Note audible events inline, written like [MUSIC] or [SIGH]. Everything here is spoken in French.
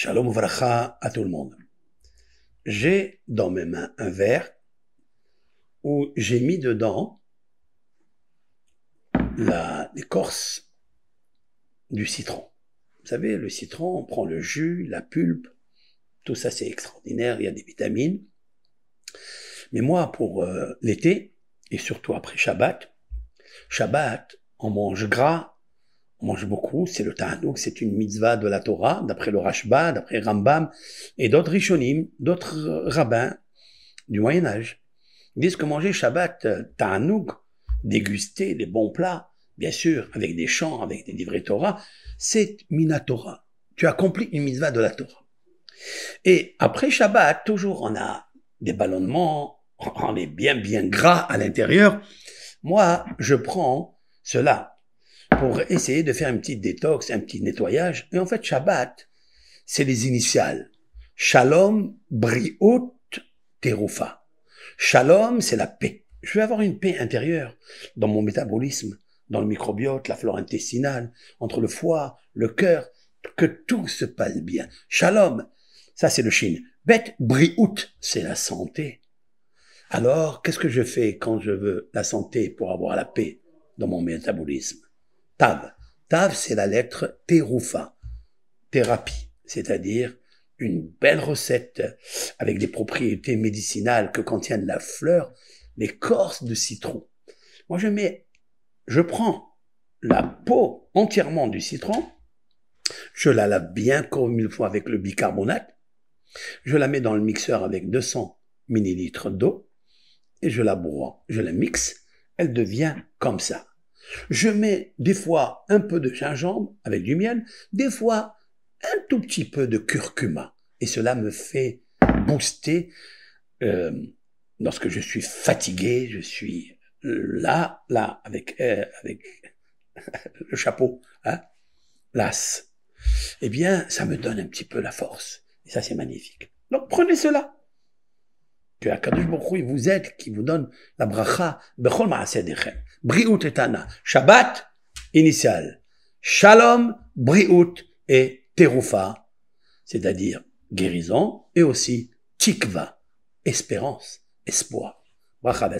Shalom Vracha à tout le monde. J'ai dans mes mains un verre où j'ai mis dedans l'écorce du citron. Vous savez, le citron, on prend le jus, la pulpe, tout ça c'est extraordinaire, il y a des vitamines. Mais moi, pour euh, l'été, et surtout après Shabbat, Shabbat, on mange gras on mange beaucoup, c'est le Tahanouk, c'est une mitzvah de la Torah, d'après le Rashba, d'après Rambam, et d'autres Rishonim, d'autres rabbins du Moyen-Âge. Ils disent que manger Shabbat, euh, Tahanouk, déguster des bons plats, bien sûr, avec des chants, avec des livrets Torah, c'est Torah. Tu accomplis une mitzvah de la Torah. Et après Shabbat, toujours on a des ballonnements, on est bien bien gras à l'intérieur. Moi, je prends cela pour essayer de faire un petit détox, un petit nettoyage. Et en fait, Shabbat, c'est les initiales. Shalom, briout, Terufa. Shalom, c'est la paix. Je veux avoir une paix intérieure dans mon métabolisme, dans le microbiote, la flore intestinale, entre le foie, le cœur, que tout se passe bien. Shalom, ça c'est le Chine. Bête, briout, c'est la santé. Alors, qu'est-ce que je fais quand je veux la santé pour avoir la paix dans mon métabolisme TAV. TAV, c'est la lettre Terufa, thérapie, c'est-à-dire une belle recette avec des propriétés médicinales que contiennent la fleur, l'écorce de citron. Moi, je mets, je prends la peau entièrement du citron, je la lave bien comme une fois avec le bicarbonate, je la mets dans le mixeur avec 200 millilitres d'eau et je la broie, je la mixe, elle devient comme ça. Je mets des fois un peu de gingembre avec du miel, des fois un tout petit peu de curcuma. Et cela me fait booster euh, lorsque je suis fatigué, je suis euh, là, là, avec, euh, avec [LAUGHS] le chapeau, hein, l'as. Eh bien, ça me donne un petit peu la force. Et ça, c'est magnifique. Donc prenez cela que Akadosh Baruch vous êtes qui vous donne la bracha, bechol ma'asedechem. Briout etana. Shabbat, initial. Shalom, briout et terufa. C'est-à-dire guérison et aussi tikva, espérance, espoir. Bracha